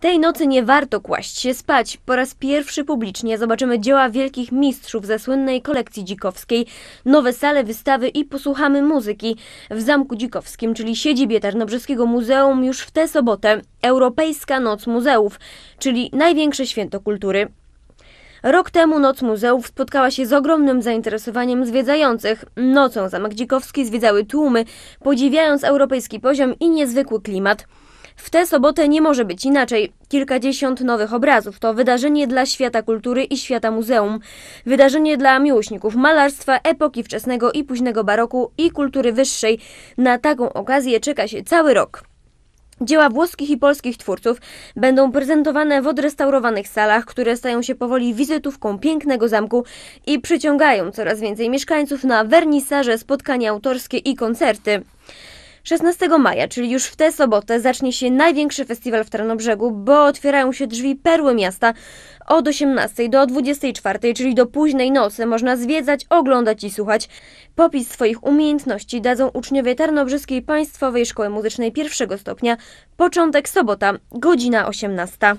Tej nocy nie warto kłaść się spać. Po raz pierwszy publicznie zobaczymy dzieła wielkich mistrzów ze słynnej kolekcji dzikowskiej, nowe sale wystawy i posłuchamy muzyki. W Zamku Dzikowskim, czyli siedzibie Tarnobrzeskiego Muzeum, już w tę sobotę Europejska Noc Muzeów, czyli największe święto kultury. Rok temu Noc Muzeów spotkała się z ogromnym zainteresowaniem zwiedzających. Nocą Zamek Dzikowski zwiedzały tłumy, podziwiając europejski poziom i niezwykły klimat. W tę sobotę nie może być inaczej. Kilkadziesiąt nowych obrazów to wydarzenie dla świata kultury i świata muzeum. Wydarzenie dla miłośników malarstwa, epoki wczesnego i późnego baroku i kultury wyższej. Na taką okazję czeka się cały rok. Dzieła włoskich i polskich twórców będą prezentowane w odrestaurowanych salach, które stają się powoli wizytówką pięknego zamku i przyciągają coraz więcej mieszkańców na wernisaże, spotkania autorskie i koncerty. 16 maja, czyli już w tę sobotę, zacznie się największy festiwal w Tarnobrzegu, bo otwierają się drzwi perły miasta. Od 18 do 24, czyli do późnej nocy, można zwiedzać, oglądać i słuchać. Popis swoich umiejętności dadzą uczniowie Tarnobrzeskiej Państwowej Szkoły Muzycznej pierwszego stopnia. Początek sobota, godzina 18.